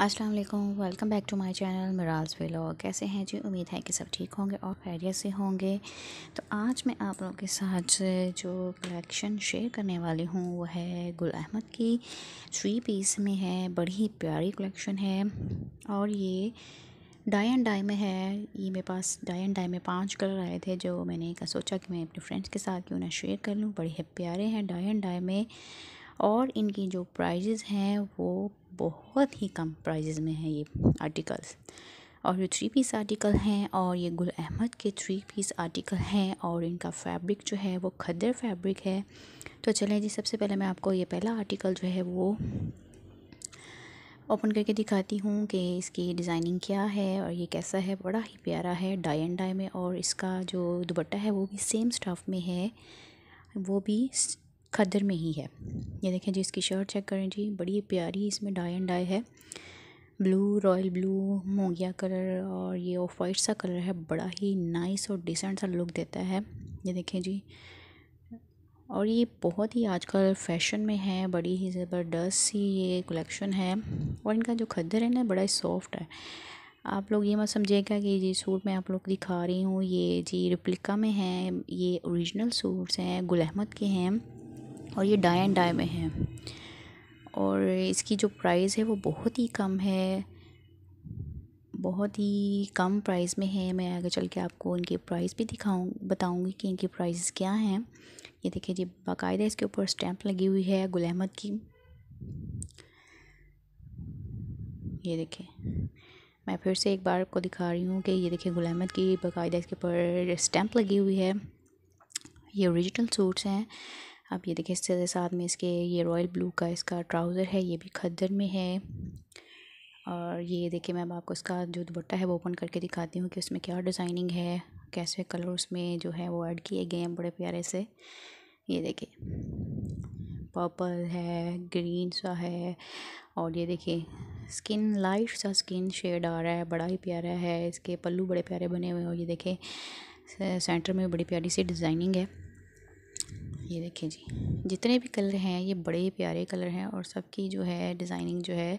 अस्सलाम वालेकुम welcome back to my channel मराल्स व्लॉग कैसे हैं जी उम्मीद है कि सब ठीक होंगे और खैरियत से होंगे तो आज मैं आप लोगों के साथ जो कलेक्शन शेयर करने वाली हूँ वो है गुल अहमद की थ्री पीस में है बड़ी ही प्यारी कलेक्शन है और ये डाई एंड डाई में है ये मेरे पास डाई एंड डाई में पांच कलर आए थे जो मैंने सोचा कि मैं अपने फ्रेंड्स के साथ क्यों ना शेयर कर लूँ बड़े प्यारे हैं डाई एंड डाई में और इनकी जो प्राइजेज़ हैं वो बहुत ही कम प्राइजेज़ में हैं ये आर्टिकल्स और ये थ्री पीस आर्टिकल हैं और ये गुल अहमद के थ्री पीस आर्टिकल हैं और इनका फैब्रिक जो है वो खदर फैब्रिक है तो चलें जी सबसे पहले मैं आपको ये पहला आर्टिकल जो है वो ओपन करके दिखाती हूँ कि इसकी डिज़ाइनिंग क्या है और ये कैसा है बड़ा ही प्यारा है डाई एंड डाई में और इसका जो दुपट्टा है वो भी सेम स्टफ़ में है वो भी खदर में ही है ये देखें जी इसकी शर्ट चेक करें जी बड़ी प्यारी इसमें डाई एंड डाई है ब्लू रॉयल ब्लू मोंगिया कलर और ये ऑफ वाइट सा कलर है बड़ा ही नाइस और डिसेंट सा लुक देता है ये देखें जी और ये बहुत ही आजकल फैशन में है बड़ी ही ज़बरदस्त सी ये कलेक्शन है और इनका जो खद्दर है ना बड़ा ही सॉफ्ट है आप लोग ये मत समझिएगा कि ये सूट मैं आप लोग दिखा रही हूँ ये जी रिप्लिका में है ये ओरिजिनल सूट्स हैं गुल अहमद के हैं और ये डाई एंड डाई में है और इसकी जो प्राइस है वो बहुत ही कम है बहुत ही कम प्राइस में है मैं आगे चल के आपको इनकी प्राइस भी दिखाऊँ बताऊँगी कि इनकी प्राइस क्या हैं ये देखिए जी बाकायदा इसके ऊपर स्टैंप लगी हुई है गुल अहमद की ये देखिए मैं फिर से एक बार आपको दिखा रही हूँ कि ये देखिए गुल अहमद की बाकायदा इसके ऊपर स्टैंप लगी हुई है ये ओरिजिनल सूट्स हैं आप ये देखें इससे साथ में इसके ये रॉयल ब्लू का इसका ट्राउज़र है ये भी खद्दर में है और ये देखिए मैं आपको इसका जो दुपट्टा है वो ओपन करके दिखाती हूँ कि उसमें क्या डिज़ाइनिंग है कैसे कलर उसमें जो है वो ऐड किए गए हैं बड़े प्यारे से ये देखिए पर्पल है ग्रीन सा है और ये देखिए स्किन लाइट सा स्किन शेड आ रहा है बड़ा ही प्यारा है इसके पल्लू बड़े प्यारे बने हुए हैं और ये देखें सेंटर में बड़ी प्यारी सी डिज़ाइनिंग है ये देखें जी जितने भी कलर हैं ये बड़े प्यारे कलर हैं और सबकी जो है डिज़ाइनिंग जो है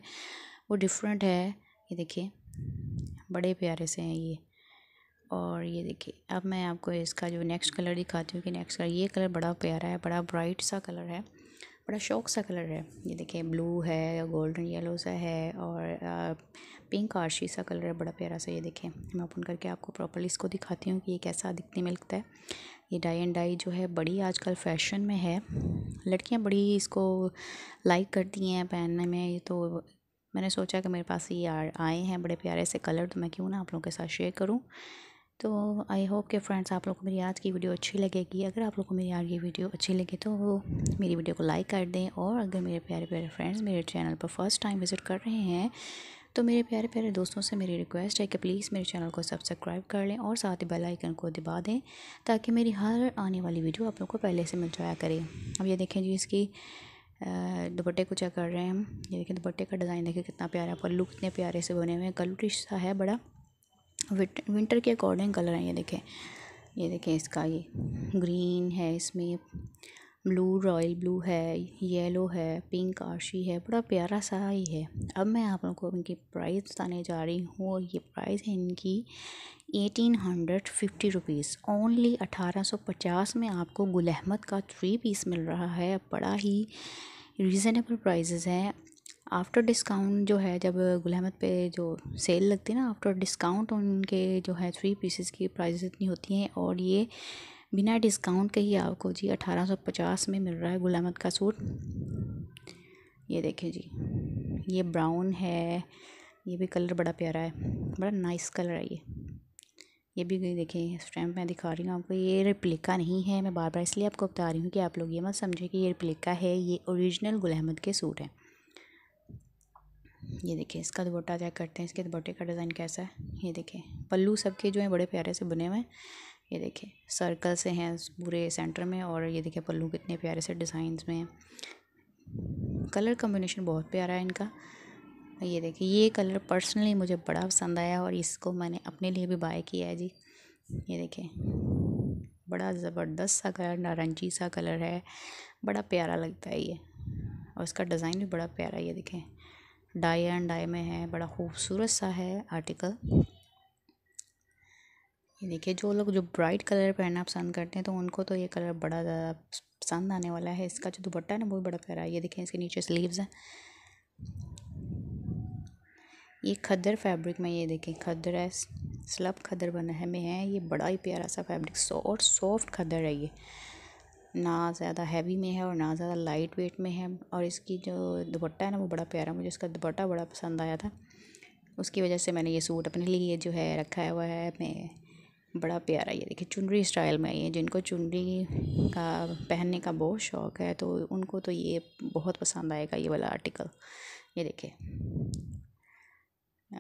वो डिफरेंट है ये देखिए बड़े प्यारे से हैं ये और ये देखिए अब मैं आपको इसका जो नेक्स्ट कलर दिखाती हूँ कि नेक्स्ट कलर ये कलर बड़ा प्यारा है बड़ा ब्राइट सा कलर है बड़ा शौक सा कलर है ये देखिए ब्लू है गोल्डन येलो सा है और पिंक आरशी सा कलर है बड़ा प्यारा सा ये देखें मैं ओपन करके आपको प्रॉपरली इसको दिखाती हूँ कि ये कैसा दिखने में लगता है ये डाई एंड डाई जो है बड़ी आजकल फ़ैशन में है लड़कियां बड़ी इसको लाइक करती हैं पहनने में ये तो मैंने सोचा कि मेरे पास ये आए हैं बड़े प्यारे से कलर तो मैं क्यों ना आप लोगों के साथ शेयर करूं तो आई होप के फ्रेंड्स आप लोग को मेरी आज की वीडियो अच्छी लगेगी अगर आप लोग को मेरी आज की वीडियो अच्छी लगे तो मेरी वीडियो को लाइक कर दें और अगर मेरे प्यारे प्यारे फ्रेंड्स मेरे चैनल पर फर्स्ट टाइम विज़िट कर रहे हैं तो मेरे प्यारे प्यारे दोस्तों से मेरी रिक्वेस्ट है कि प्लीज़ मेरे चैनल को सब्सक्राइब कर लें और साथ ही बेल आइकन को दबा दें ताकि मेरी हर आने वाली वीडियो आप लोग को पहले से मिल जाया करे अब ये देखें जी इसकी दुपट्टे को चेक कर रहे हैं हम ये देखें दुपट्टे का डिज़ाइन देखें कितना प्यारा पल्लू कितने प्यारे से बने हुए हैं कलरिश सा है बड़ा विंटर के अकॉर्डिंग कलर है ये देखें ये देखें इसका ये ग्रीन है इसमें ब्लू रॉयल ब्लू है येलो है पिंक आशी है बड़ा प्यारा सा ही है अब मैं आप लोगों को इनकी प्राइस बताने जा रही हूँ और ये प्राइस है इनकी eighteen hundred fifty rupees only अठारह सौ पचास में आपको गुल अहमद का थ्री पीस मिल रहा है बड़ा ही रीज़नेबल प्राइजेज़ हैं आफ्टर डिस्काउंट जो है जब गुल अहमद पे जो सेल लगती है ना आफ्टर डिस्काउंट उनके जो है थ्री पीसेस की प्राइजेज इतनी होती हैं और ये बिना डिस्काउंट के ही आपको जी अठारह सौ पचास में मिल रहा है गुलामत का सूट ये देखिए जी ये ब्राउन है ये भी कलर बड़ा प्यारा है बड़ा नाइस कलर है ये ये भी देखिए इस टाइम मैं दिखा रही हूँ आपको ये रिप्लिका नहीं है मैं बार बार इसलिए आपको बता रही हूँ कि आप लोग ये मत समझें कि ये रिप्लिका है ये ओरिजिनल गुल अहमद के सूट हैं ये देखिए इसका दुपट्टा चेक करते हैं इसके दुपट्टे का डिज़ाइन कैसा है ये देखिए पल्लू सबके जो हैं बड़े प्यारे से बुने हुए हैं ये देखें सर्कल से हैं पूरे सेंटर में और ये देखिए पल्लू कितने प्यारे से डिज़ाइंस में हैं कलर कम्बिनेशन बहुत प्यारा है इनका ये देखिए ये कलर पर्सनली मुझे बड़ा पसंद आया और इसको मैंने अपने लिए भी बाय किया है जी ये देखें बड़ा ज़बरदस्त सा कलर नारंगी सा कलर है बड़ा प्यारा लगता है ये और इसका डिज़ाइन भी बड़ा प्यारा ये देखें डाई एंड डाई में है बड़ा खूबसूरत सा है आर्टिकल ये देखिए जो लोग जो ब्राइट कलर पहनना पसंद करते हैं तो उनको तो ये कलर बड़ा ज़्यादा पसंद आने वाला है इसका जो दुपट्टा है ना बहुत बड़ा प्यारा है ये देखें इसके नीचे स्लीव्स हैं ये खद्दर फैब्रिक में ये देखें खद्दर है स्लब खद्दर बना है में है ये बड़ा ही प्यारा सा फैब्रिक सो और सॉफ्ट खद्दर है ये ना ज़्यादा हैवी में है और ना ज़्यादा लाइट वेट में है और इसकी जो दुपट्टा है ना वो बड़ा प्यारा मुझे इसका दुपट्टा बड़ा पसंद आया था उसकी वजह से मैंने ये सूट अपने लिए जो है रखा हुआ है मैं बड़ा प्यारा ये देखिए चुनरी स्टाइल में ये जिनको चुनरी का पहनने का बहुत शौक़ है तो उनको तो ये बहुत पसंद आएगा ये वाला आर्टिकल ये देखिए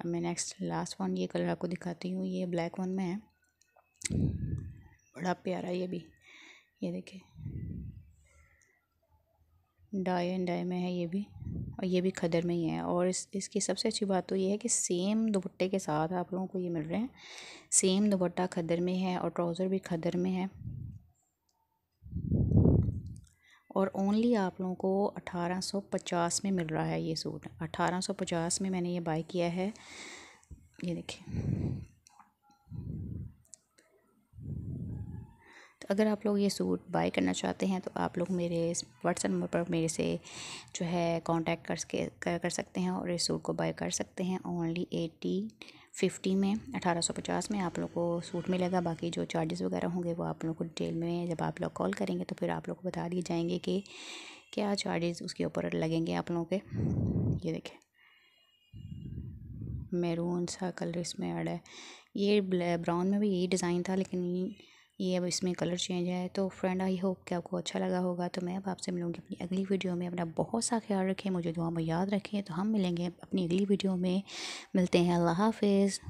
मैं नेक्स्ट लास्ट वन ये कलर आपको दिखाती हूँ ये ब्लैक वन में है बड़ा प्यारा ये भी ये देखिए डाई एंड डाई में है ये भी और ये भी खदर में ही है और इस इसकी सबसे अच्छी बात तो ये है कि सेम दुपट्टे के साथ आप लोगों को ये मिल रहे हैं सेम दुपट्टा खदर में है और ट्राउज़र भी खदर में है और ओनली आप लोगों को 1850 में मिल रहा है ये सूट 1850 में मैंने ये बाई किया है ये देखिए तो अगर आप लोग ये सूट बाय करना चाहते हैं तो आप लोग मेरे व्हाट्सएप नंबर पर मेरे से जो है कांटेक्ट कर सके कर, कर सकते हैं और इस सूट को बाय कर सकते हैं ओनली एटी फिफ्टी में अठारह सौ पचास में आप लोग को सूट मिलेगा बाकी जो चार्जेस वगैरह होंगे वो आप लोग को डिटेल में जब आप लोग कॉल करेंगे तो फिर आप लोग को बता दिए जाएंगे कि क्या चार्जेस उसके ऊपर लगेंगे आप लोगों के ये देखें मेरून सा कलर इसमें ऐड है ये ब्राउन में भी यही डिज़ाइन था लेकिन ये अब इसमें कलर चेंज है तो फ्रेंड आई होप कि आपको अच्छा लगा होगा तो मैं अब आपसे मिलूँगी अपनी अगली वीडियो में अपना बहुत सा ख्याल रखें मुझे दुआ में याद रखें तो हम मिलेंगे अपनी अगली वीडियो में मिलते हैं अल्लाह हाफिज़